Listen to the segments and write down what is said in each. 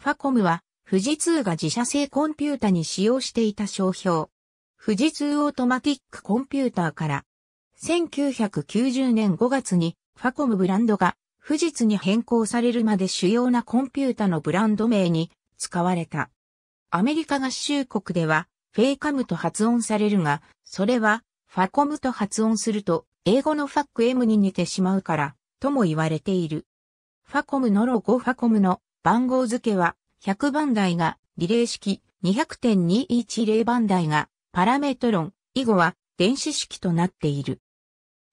ファコムは、富士通が自社製コンピュータに使用していた商標。富士通オートマティックコンピューターから、1990年5月にファコムブランドが富士通に変更されるまで主要なコンピュータのブランド名に使われた。アメリカ合衆国ではフェイカムと発音されるが、それはファコムと発音すると英語のファック M に似てしまうからとも言われている。ファコムのロゴファコムの番号付けは、100番台がリレー式、200.210番台がパラメートン以後は電子式となっている。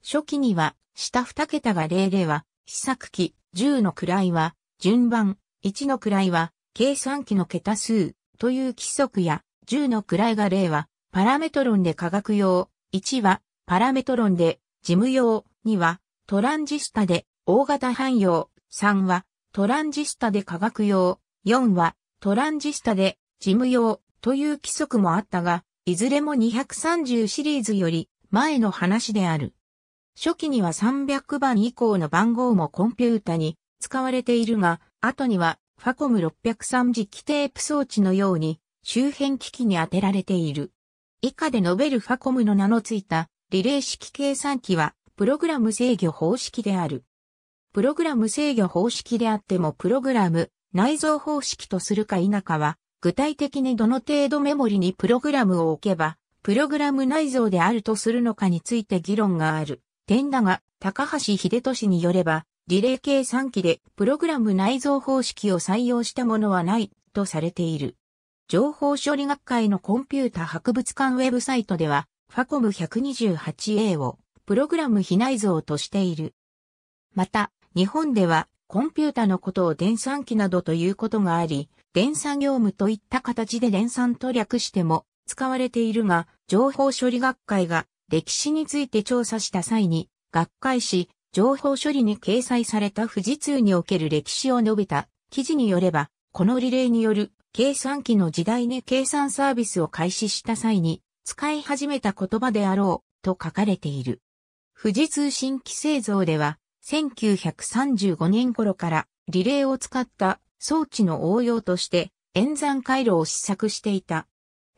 初期には、下2桁が00は、試作機、10の位は、順番、1の位は、計算機の桁数、という規則や、10の位が0は、パラメトロンで科学用、1は、パラメトロンで、事務用、2は、トランジスタで、大型汎用、3は、トランジスタで化学用、4はトランジスタで事務用という規則もあったが、いずれも230シリーズより前の話である。初期には300番以降の番号もコンピュータに使われているが、後にはファコム603磁気テープ装置のように周辺機器に当てられている。以下で述べるファコムの名のついたリレー式計算機はプログラム制御方式である。プログラム制御方式であってもプログラム内蔵方式とするか否かは、具体的にどの程度メモリにプログラムを置けば、プログラム内蔵であるとするのかについて議論がある。点だが、高橋秀俊によれば、リレー計算機でプログラム内蔵方式を採用したものはないとされている。情報処理学会のコンピュータ博物館ウェブサイトでは、ファコム 128A をプログラム非内蔵としている。また、日本ではコンピュータのことを電算機などということがあり、電算業務といった形で電算と略しても使われているが、情報処理学会が歴史について調査した際に、学会誌、情報処理に掲載された富士通における歴史を述べた記事によれば、このリレーによる計算機の時代に計算サービスを開始した際に使い始めた言葉であろうと書かれている。富士通新規製造では1935年頃からリレーを使った装置の応用として演算回路を試作していた。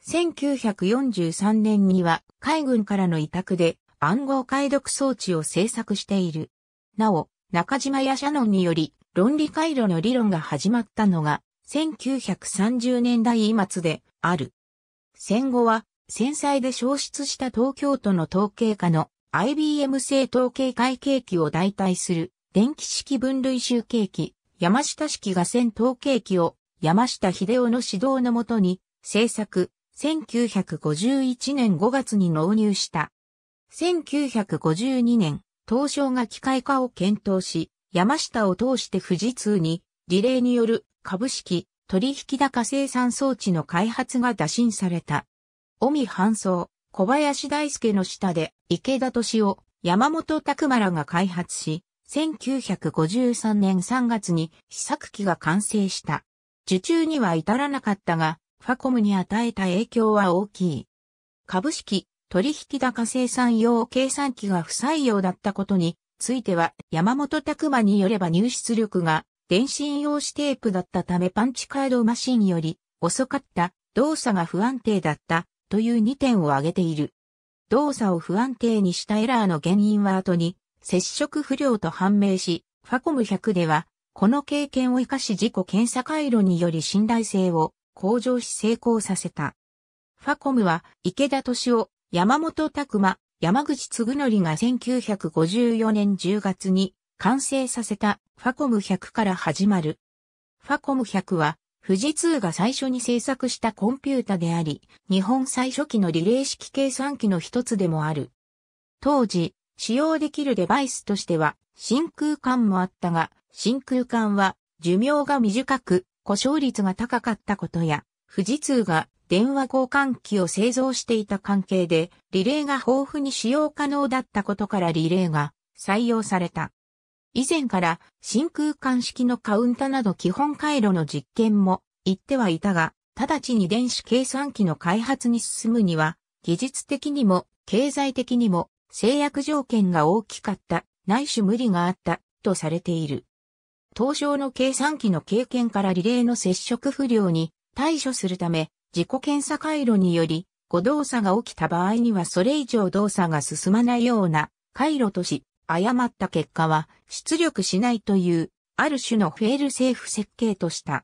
1943年には海軍からの委託で暗号解読装置を製作している。なお、中島やシャノンにより論理回路の理論が始まったのが1930年代末である。戦後は戦災で消失した東京都の統計課の IBM 製統計会計機を代替する電気式分類集計機、山下式画線統計機を山下秀夫の指導のもとに製作、1951年5月に納入した。1952年、東証が機械化を検討し、山下を通して富士通に、リレーによる株式、取引高生産装置の開発が打診された。尾身半送、小林大輔の下で、池田敏夫、山本拓馬らが開発し、1953年3月に試作機が完成した。受注には至らなかったが、ファコムに与えた影響は大きい。株式、取引高生産用計算機が不採用だったことについては、山本拓馬によれば入出力が電信用紙テープだったためパンチカードマシンより遅かった、動作が不安定だったという2点を挙げている。動作を不安定にしたエラーの原因は後に接触不良と判明し、ファコム100では、この経験を活かし自己検査回路により信頼性を向上し成功させた。ファコムは池田敏夫、山本拓馬、山口嗣則が1954年10月に完成させたファコム100から始まる。ファコム100は富士通が最初に制作したコンピュータであり、日本最初期のリレー式計算機の一つでもある。当時、使用できるデバイスとしては、真空管もあったが、真空管は寿命が短く、故障率が高かったことや、富士通が電話交換機を製造していた関係で、リレーが豊富に使用可能だったことからリレーが採用された。以前から真空管式のカウンタなど基本回路の実験も言ってはいたが、直ちに電子計算機の開発に進むには、技術的にも経済的にも制約条件が大きかった、ないし無理があった、とされている。東証の計算機の経験からリレーの接触不良に対処するため、自己検査回路により、誤動作が起きた場合にはそれ以上動作が進まないような回路とし、誤った結果は出力しないというある種のフェールセーフ設計とした。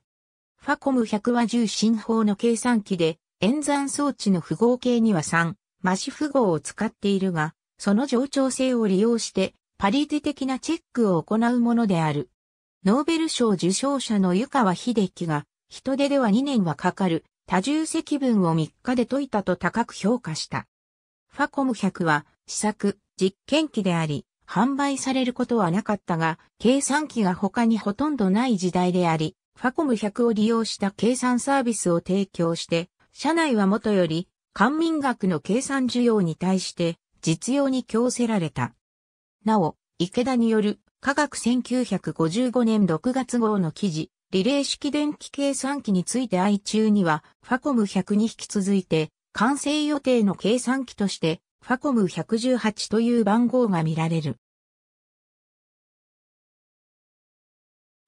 ファコム100は重心法の計算機で演算装置の符号系には3、マシ符号を使っているが、その冗長性を利用してパリティ的なチェックを行うものである。ノーベル賞受賞者の湯川秀樹が、人手では2年はかかる多重積分を3日で解いたと高く評価した。ファコム100は試作、実験機であり、販売されることはなかったが、計算機が他にほとんどない時代であり、ファコム100を利用した計算サービスを提供して、社内はもとより、官民学の計算需要に対して、実用に強せられた。なお、池田による科学1955年6月号の記事、リレー式電気計算機について愛中には、ファコム100に引き続いて、完成予定の計算機として、ファコム118という番号が見られる。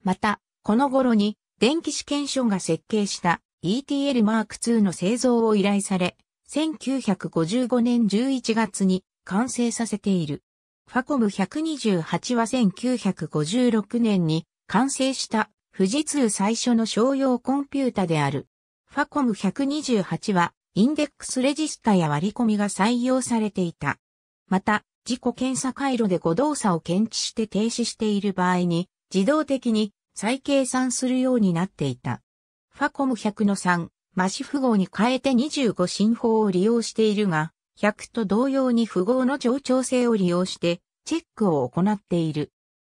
また、この頃に電気試験所が設計した ETL Mark II の製造を依頼され、1955年11月に完成させている。ファコム128は1956年に完成した富士通最初の商用コンピュータである。ファコム128はインデックスレジスタや割り込みが採用されていた。また、自己検査回路で誤動作を検知して停止している場合に、自動的に再計算するようになっていた。ファコム100の3、マシ符号に変えて25進法を利用しているが、100と同様に符号の冗長性を利用してチェックを行っている。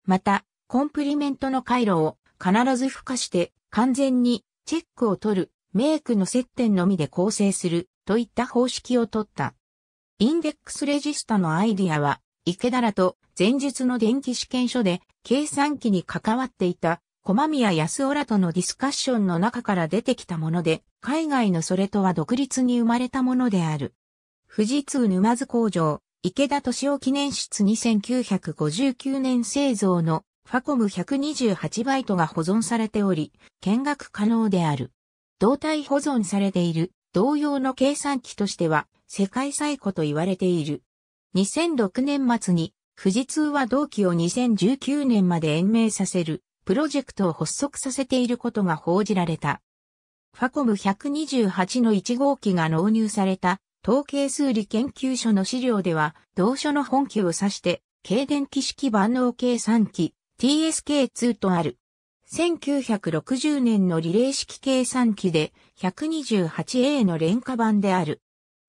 また、コンプリメントの回路を必ず付加して完全にチェックを取るメイクの接点のみで構成するといった方式をとった。インデックスレジスタのアイディアは、池田らと前述の電気試験所で計算機に関わっていた駒宮康夫らとのディスカッションの中から出てきたもので、海外のそれとは独立に生まれたものである。富士通沼津工場、池田敏夫記念室2959年製造のファコム128バイトが保存されており、見学可能である。動態保存されている同様の計算機としては世界最古と言われている。2006年末に富士通は同期を2019年まで延命させるプロジェクトを発足させていることが報じられた。ファコム128の1号機が納入された統計数理研究所の資料では同所の本機を指して軽電気式万能計算機 TSK2 とある。1960年のリレー式計算機で 128A の廉価版である。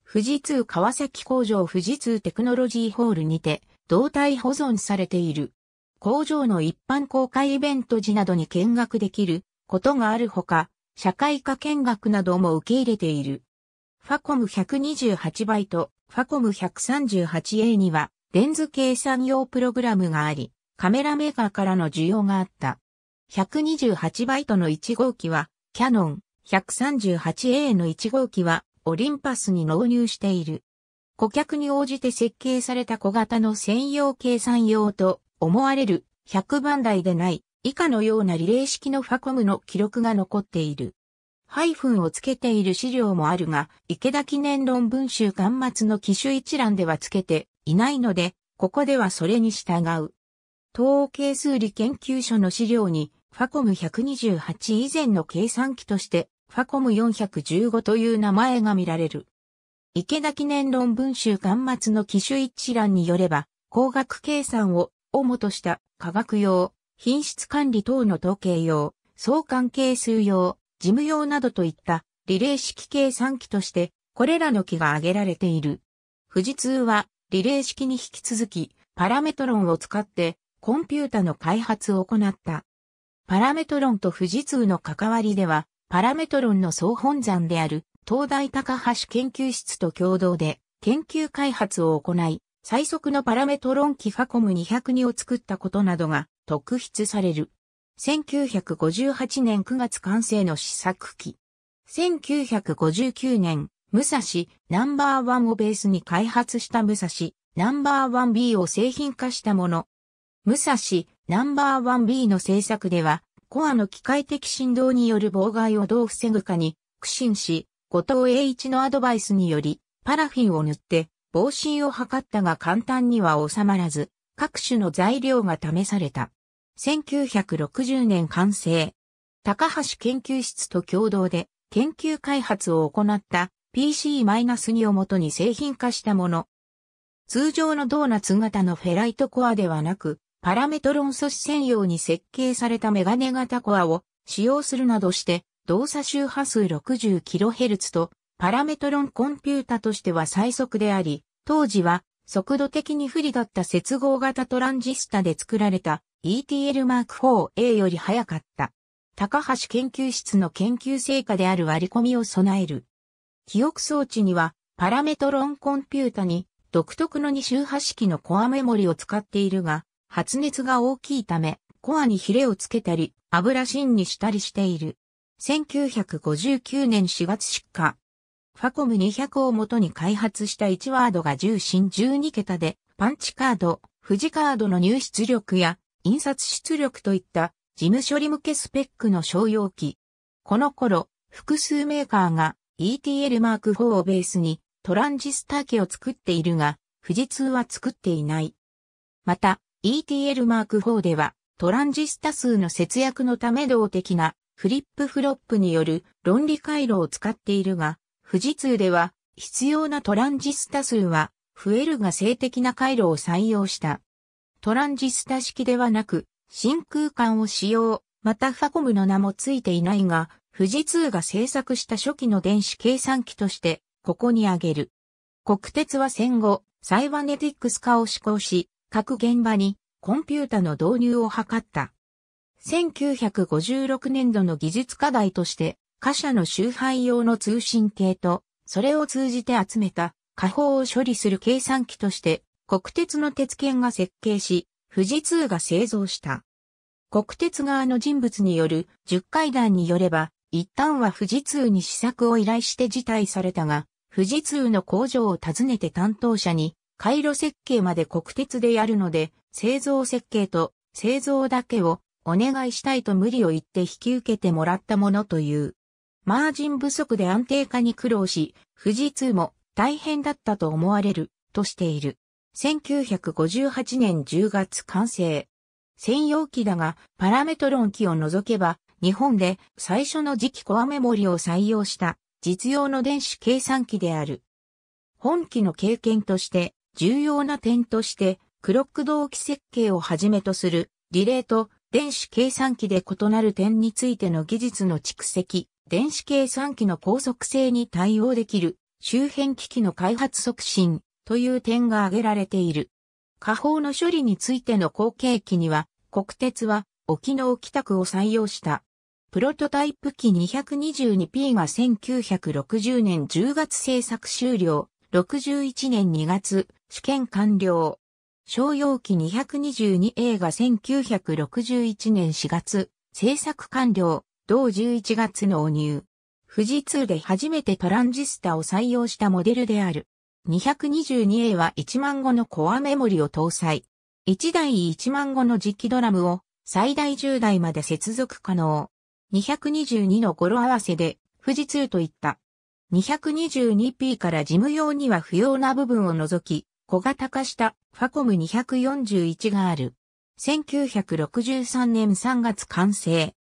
富士通川崎工場富士通テクノロジーホールにて動体保存されている。工場の一般公開イベント時などに見学できることがあるほか、社会科見学なども受け入れている。ファコム128バイト、ファコム 138A にはレンズ計算用プログラムがあり、カメラメーカーからの需要があった。128バイトの1号機は、キャノン 138A の1号機は、オリンパスに納入している。顧客に応じて設計された小型の専用計算用と思われる100番台でない以下のようなリレー式のファコムの記録が残っている。ハイフンをつけている資料もあるが、池田記念論文集巻末の機種一覧ではつけていないので、ここではそれに従う。統計数理研究所の資料にファコム128以前の計算機として、ファコム415という名前が見られる。池田記念論文集巻末の機種一覧によれば、工学計算を主とした科学用、品質管理等の統計用、相関係数用、事務用などといったリレー式計算機として、これらの機が挙げられている。富士通はリレー式に引き続きパラメトロンを使ってコンピュータの開発を行った。パラメトロンと富士通の関わりでは、パラメトロンの総本山である東大高橋研究室と共同で研究開発を行い、最速のパラメトロン機ファコム202を作ったことなどが特筆される。1958年9月完成の試作機。1959年、武蔵ナンバーワンをベースに開発した武蔵ナンバーワン B を製品化したもの。武蔵ナンバーワン B の製作では、コアの機械的振動による妨害をどう防ぐかに苦心し、後藤栄一のアドバイスにより、パラフィンを塗って防振を図ったが簡単には収まらず、各種の材料が試された。1960年完成。高橋研究室と共同で研究開発を行った PC-2 をもとに製品化したもの。通常のドーナツ型のフェライトコアではなく、パラメトロン素子専用に設計されたメガネ型コアを使用するなどして、動作周波数 60kHz と、パラメトロンコンピュータとしては最速であり、当時は速度的に不利だった接合型トランジスタで作られた ETL Mark IVA より早かった。高橋研究室の研究成果である割り込みを備える。記憶装置にはパラメトロンコンピュータに独特の2周波式のコアメモリを使っているが、発熱が大きいため、コアにヒレをつけたり、油芯にしたりしている。1959年4月出荷。ファコム200を元に開発した1ワードが重心12桁で、パンチカード、富士カードの入出力や、印刷出力といった事務処理向けスペックの商用機。この頃、複数メーカーが ETL Mark IV をベースにトランジスター機を作っているが、富士通は作っていない。また、ETL Mark i では、トランジスタ数の節約のため動的なフリップフロップによる論理回路を使っているが、富士通では必要なトランジスタ数は増えるが性的な回路を採用した。トランジスタ式ではなく、真空管を使用、またファコムの名もついていないが、富士通が製作した初期の電子計算機として、ここに挙げる。国鉄は戦後、サイバネティックス化を施行し、各現場にコンピュータの導入を図った。1956年度の技術課題として、貨車の周配用の通信系と、それを通じて集めた、火砲を処理する計算機として、国鉄の鉄券が設計し、富士通が製造した。国鉄側の人物による10段によれば、一旦は富士通に試作を依頼して辞退されたが、富士通の工場を訪ねて担当者に、回路設計まで国鉄でやるので、製造設計と製造だけをお願いしたいと無理を言って引き受けてもらったものという。マージン不足で安定化に苦労し、富士通も大変だったと思われるとしている。1958年10月完成。専用機だが、パラメトロン機を除けば、日本で最初の次期コアメモリを採用した実用の電子計算機である。本機の経験として、重要な点として、クロック同期設計をはじめとする、リレーと電子計算機で異なる点についての技術の蓄積、電子計算機の高速性に対応できる、周辺機器の開発促進という点が挙げられている。下方の処理についての後継機には、国鉄は沖の沖拓を採用した。プロトタイプ機 222P が1960年10月製作終了、61年2月試験完了。商用機222 a が1961年4月、制作完了、同11月納入。富士通で初めてトランジスタを採用したモデルである。222A は1万語のコアメモリを搭載。1台1万語の実機ドラムを最大10台まで接続可能。222の語呂合わせで富士通といった。222P から事務用には不要な部分を除き、小型化したファコム241がある。1963年3月完成。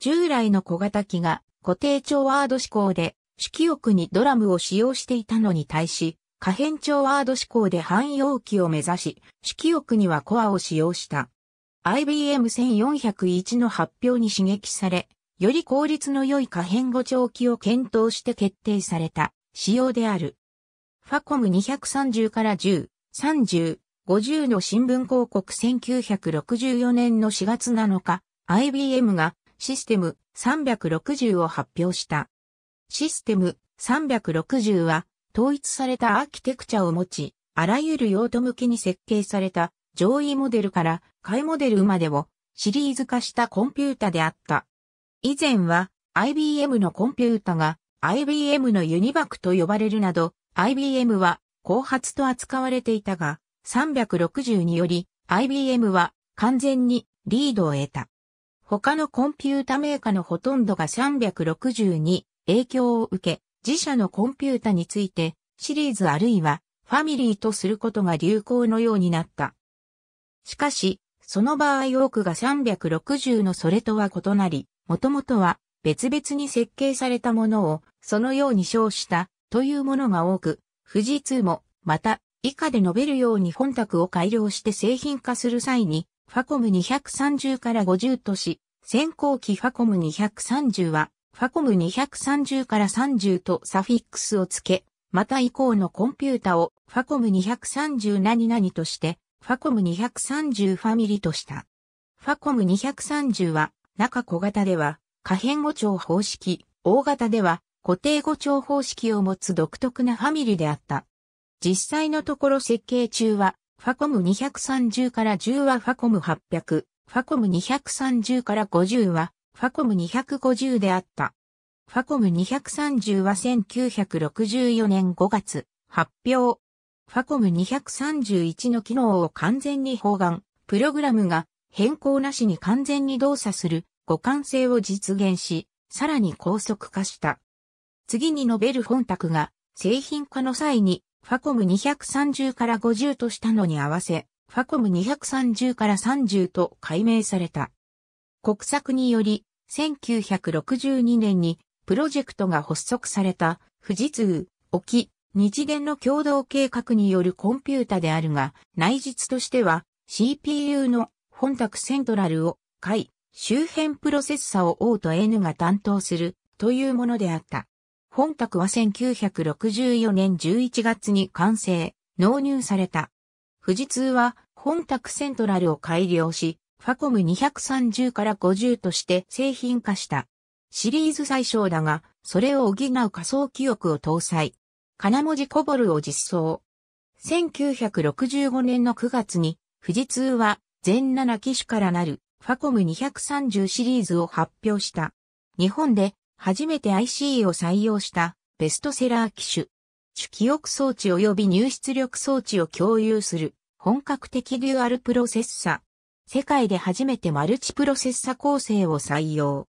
従来の小型機が固定調ワード指向で色欲にドラムを使用していたのに対し、可変調ワード指向で汎用機を目指し、色欲にはコアを使用した。IBM 1401の発表に刺激され、より効率の良い可変語長機を検討して決定された仕様である。ファコム230から10、30、50の新聞広告1964年の4月7日、IBM がシステム360を発表した。システム360は統一されたアーキテクチャを持ち、あらゆる用途向けに設計された上位モデルから下位モデルまでをシリーズ化したコンピュータであった。以前は IBM のコンピュータが IBM のユニバックと呼ばれるなど IBM は後発と扱われていたが、360により IBM は完全にリードを得た。他のコンピュータメーカーのほとんどが360に影響を受け、自社のコンピュータについてシリーズあるいはファミリーとすることが流行のようになった。しかし、その場合多くが360のそれとは異なり、もともとは別々に設計されたものをそのように称したというものが多く、富士通も、また、以下で述べるように本宅を改良して製品化する際に、ファコム230から50とし、先行機ファコム230は、ファコム230から30とサフィックスをつけ、また以降のコンピュータをファコム230何々として、ファコム230ファミリとした。ファコム230は、中小型では、可変語長方式、大型では、固定語調方式を持つ独特なファミリーであった。実際のところ設計中は、ファコム230から10はファコム800、ファコム230から50はファコム250であった。ファコム230は1964年5月発表。ファコム231の機能を完全に包含、プログラムが変更なしに完全に動作する互換性を実現し、さらに高速化した。次に述べる本宅が製品化の際にファコム230から50としたのに合わせ、ファコム230から30と改名された。国策により、1962年にプロジェクトが発足された富士通、沖、日電の共同計画によるコンピュータであるが、内実としては CPU の本宅セントラルをい、周辺プロセッサを O と N が担当するというものであった。本宅は1964年11月に完成、納入された。富士通は本宅セントラルを改良し、ファコム230から50として製品化した。シリーズ最小だが、それを補う仮想記憶を搭載。金文字コボルを実装。1965年の9月に、富士通は全7機種からなるファコム230シリーズを発表した。日本で初めて IC を採用したベストセラー機種。主記憶装置及び入出力装置を共有する本格的デュアルプロセッサ。世界で初めてマルチプロセッサ構成を採用。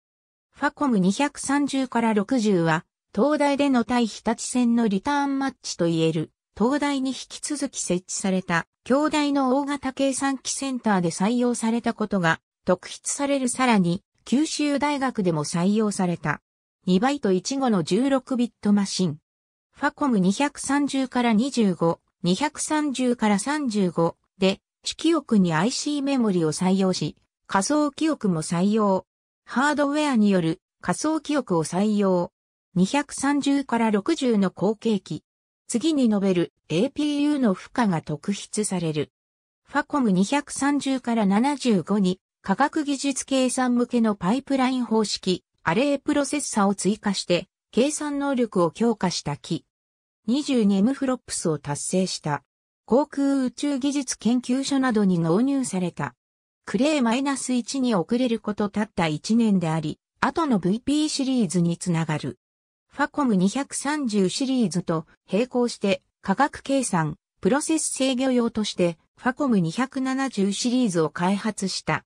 ファコム230から60は、東大での対日立戦のリターンマッチといえる、東大に引き続き設置された、京大の大型計算機センターで採用されたことが、特筆されるさらに、九州大学でも採用された。2バイト1号の16ビットマシン。ファコム230から25、230から35で、主記憶に IC メモリを採用し、仮想記憶も採用。ハードウェアによる仮想記憶を採用。230から60の後継機。次に述べる APU の負荷が特筆される。ファコム230から75に科学技術計算向けのパイプライン方式、アレイプロセッサを追加して、計算能力を強化した機。2 2 m フロップスを達成した。航空宇宙技術研究所などに納入された。クレーマイナス1に遅れることたった1年であり、後の VP シリーズにつながる。ファコム230シリーズと並行して価格計算、プロセス制御用としてファコム270シリーズを開発した。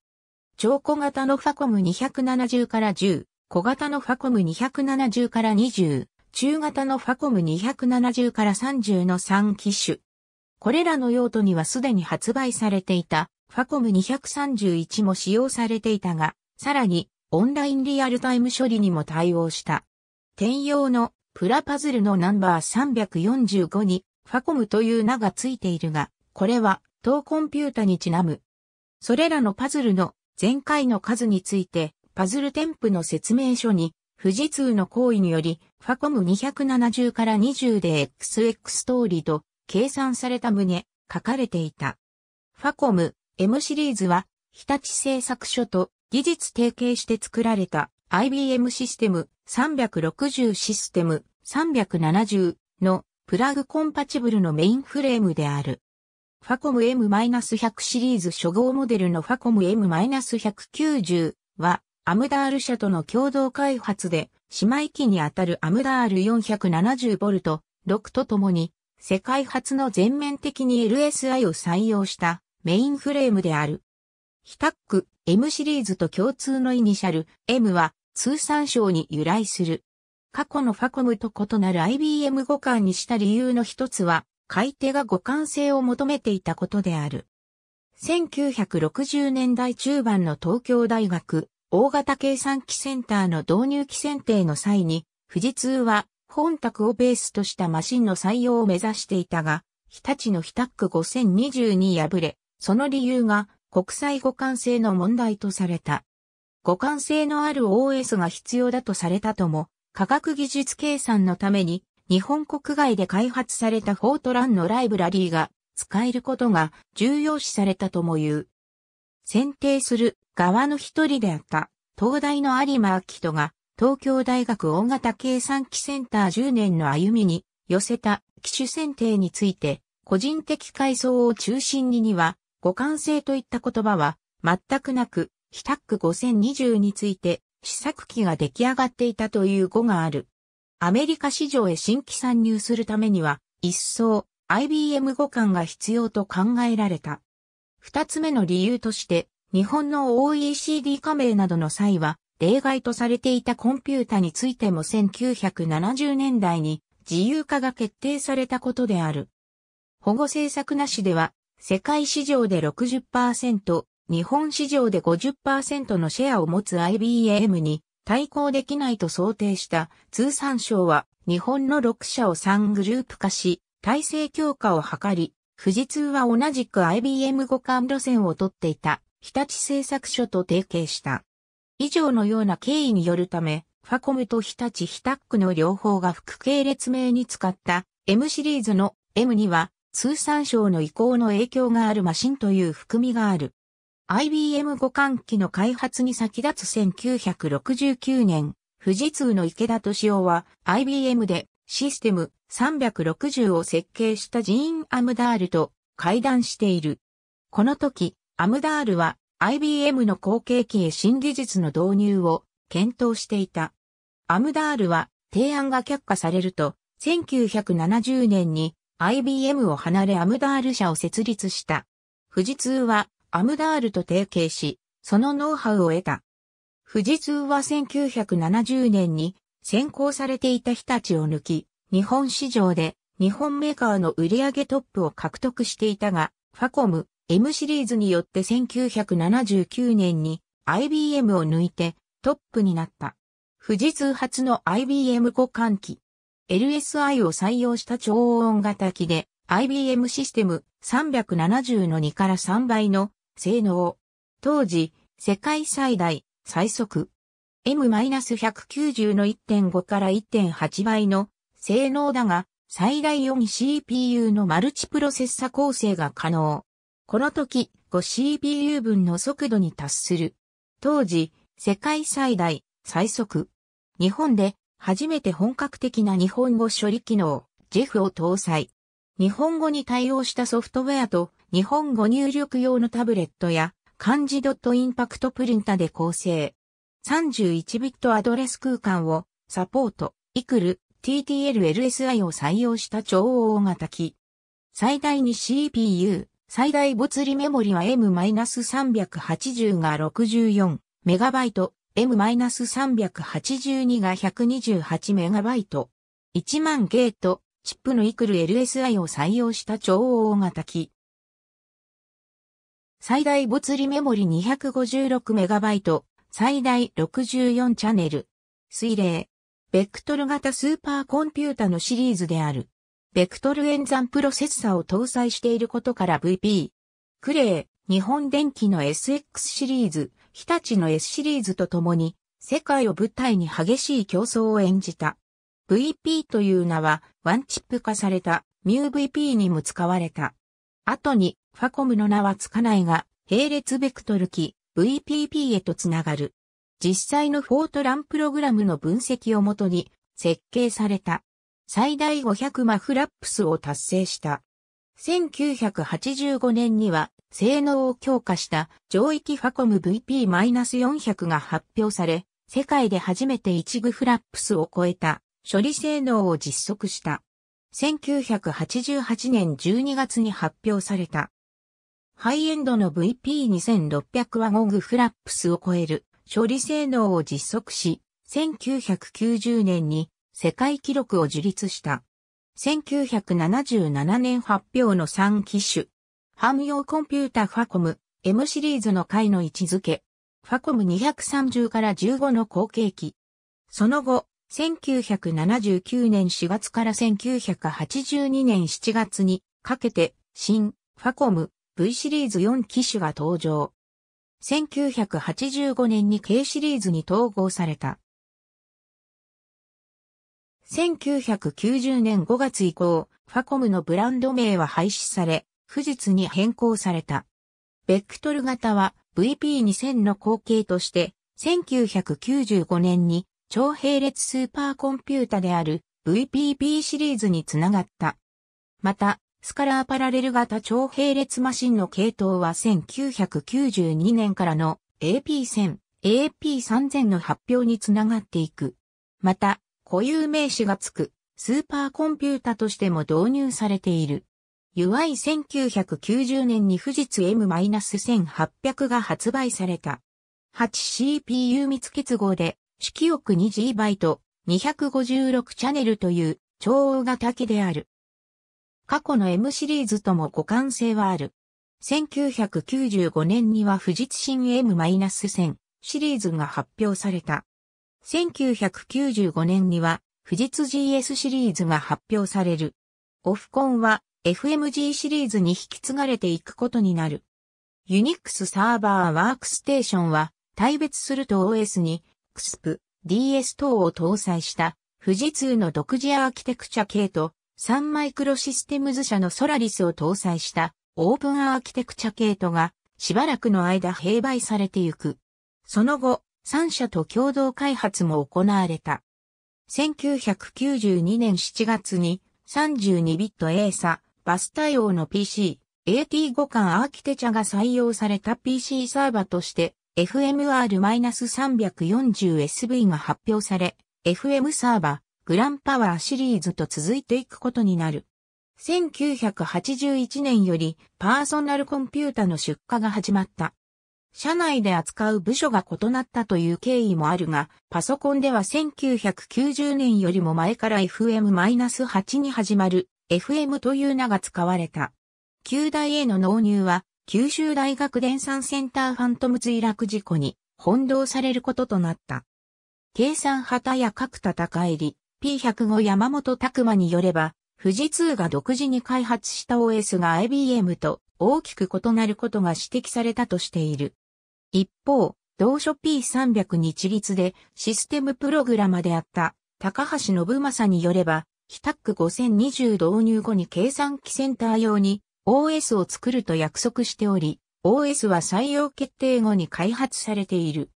超小型のファコム270から10、小型のファコム270から20、中型のファコム270から30の3機種。これらの用途にはすでに発売されていたファコム231も使用されていたが、さらにオンラインリアルタイム処理にも対応した。転用のプラパズルのナンバー345にファコムという名が付いているが、これは当コンピュータにちなむ。それらのパズルの前回の数についてパズル添付の説明書に、富士通の行為により、ファコム270から20で XX 通りと計算された旨、書かれていた。ファコム M シリーズは、日立製作所と技術提携して作られた IBM システム360システム370のプラグコンパチブルのメインフレームである。ファコム M-100 シリーズ初号モデルのファコム M-190 はアムダール社との共同開発で、姉妹機にあたるアムダール 470V6 とともに、世界初の全面的に LSI を採用したメインフレームである。ヒタック M シリーズと共通のイニシャル M は通算省に由来する。過去のファコムと異なる IBM 互換にした理由の一つは、買い手が互換性を求めていたことである。1960年代中盤の東京大学大型計算機センターの導入機選定の際に、富士通は本卓をベースとしたマシンの採用を目指していたが、日立の日タック5020に敗れ、その理由が国際互換性の問題とされた。互換性のある OS が必要だとされたとも、科学技術計算のために日本国外で開発されたフォートランのライブラリーが使えることが重要視されたとも言う。選定する側の一人であった、東大の有馬明人が、東京大学大型計算機センター10年の歩みに寄せた機種選定について、個人的階層を中心にには、互換性といった言葉は全くなく、ヒタック5020について試作機が出来上がっていたという語がある。アメリカ市場へ新規参入するためには、一層 IBM 互換が必要と考えられた。二つ目の理由として、日本の OECD 加盟などの際は、例外とされていたコンピュータについても1970年代に自由化が決定されたことである。保護政策なしでは、世界市場で60%、日本市場で50%のシェアを持つ IBM に対抗できないと想定した通産省は日本の6社を3グループ化し、体制強化を図り、富士通は同じく IBM 互換路線を取っていた日立製作所と提携した。以上のような経緯によるため、ファコムと日立ヒタックの両方が副系列名に使った M シリーズの M には通産省の移行の影響があるマシンという含みがある。IBM 互換機の開発に先立つ1969年、富士通の池田敏夫は IBM でシステム360を設計したジーン・アムダールと会談している。この時、アムダールは IBM の後継機へ新技術の導入を検討していた。アムダールは提案が却下されると、1970年に IBM を離れアムダール社を設立した。富士通はアムダールと提携し、そのノウハウを得た。富士通は1970年に先行されていた日立を抜き、日本市場で日本メーカーの売上トップを獲得していたが、ファコム M シリーズによって1979年に IBM を抜いてトップになった。富士通発の IBM 互換機。LSI を採用した超音型機で IBM システム370の2から3倍の性能。当時、世界最大、最速。M-190 の1.5から1.8倍の性能だが、最大 4CPU のマルチプロセッサ構成が可能。この時、5CPU 分の速度に達する。当時、世界最大、最速。日本で、初めて本格的な日本語処理機能、JEF を搭載。日本語に対応したソフトウェアと、日本語入力用のタブレットや、漢字ドットインパクトプリンタで構成。31ビットアドレス空間をサポート、イクル、TTL-LSI を採用した超大型機。最大に CPU、最大没理メモリは M-380 が 64MB、M-382 が 128MB。1万ゲート、チップのイクル LSI を採用した超大型機。最大没理メモリ 256MB、最大64チャンネル。水冷。ベクトル型スーパーコンピュータのシリーズである。ベクトル演算プロセッサを搭載していることから VP。クレー、日本電機の SX シリーズ、日立の S シリーズとともに、世界を舞台に激しい競争を演じた。VP という名は、ワンチップ化された、ミュ u v p にも使われた。後に、ファコムの名はつかないが、並列ベクトル機、VPP へとつながる。実際のフォートランプログラムの分析をもとに設計された。最大500マフラップスを達成した。1985年には性能を強化した上域ファコム VP-400 が発表され、世界で初めて1グフラップスを超えた処理性能を実測した。1988年12月に発表された。ハイエンドの VP2600 は5グフラップスを超える処理性能を実測し、1990年に世界記録を樹立した。1977年発表の3機種。汎用コンピュータファコム M シリーズの回の位置づけ。ファコム230から15の後継機。その後、1979年4月から1982年7月にかけて新ファコム V シリーズ4機種が登場。1985年に K シリーズに統合された。1990年5月以降、ファコムのブランド名は廃止され、富士に変更された。ベクトル型は VP2000 の後継として、1995年に超並列スーパーコンピュータである VPP シリーズにつながった。また、スカラーパラレル型超並列マシンの系統は1992年からの AP1000、AP3000 の発表につながっていく。また、固有名詞がつくスーパーコンピュータとしても導入されている。UI 1990年に富士通 M-1800 が発売された。8CPU 密結合で、色域2 g ト、256チャンネルという超大型機である。過去の M シリーズとも互換性はある。1995年には富士通新 M-1000 シリーズが発表された。1995年には富士通 GS シリーズが発表される。オフコンは FMG シリーズに引き継がれていくことになる。ユニックスサーバーワークステーションは、対別すると OS に、XP、DS 等を搭載した、富士通の独自アーキテクチャ系と、ンマイクロシステムズ社のソラリスを搭載したオープンアーキテクチャ系統がしばらくの間併売されてゆく。その後、3社と共同開発も行われた。1992年7月に32ビット A a バス対応の PC、AT5 換アーキテチャが採用された PC サーバとして FMR-340SV が発表され、FM サーバグランパワーシリーズと続いていくことになる。1981年よりパーソナルコンピュータの出荷が始まった。社内で扱う部署が異なったという経緯もあるが、パソコンでは1990年よりも前から FM-8 に始まる FM という名が使われた。旧大への納入は、九州大学電産センターファントム墜落事故に翻弄されることとなった。計算旗や各戦いり、P105 山本拓馬によれば、富士通が独自に開発した OS が IBM と大きく異なることが指摘されたとしている。一方、同書 P300 日立でシステムプログラマであった高橋信正によれば、ヒタック5020導入後に計算機センター用に OS を作ると約束しており、OS は採用決定後に開発されている。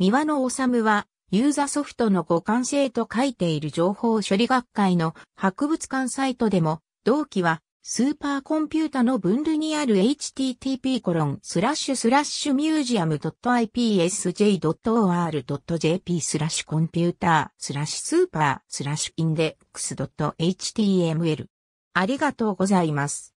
三輪の治はユーザソフトの互換性と書いている情報処理学会の博物館サイトでも、同期はスーパーコンピュータの分類にある http コロンスラッシュスラッシュミュージアム .ipsj.or.jp スラッシュコンピュータスラッシュスーパースラッシュインデックス .html ありがとうございます。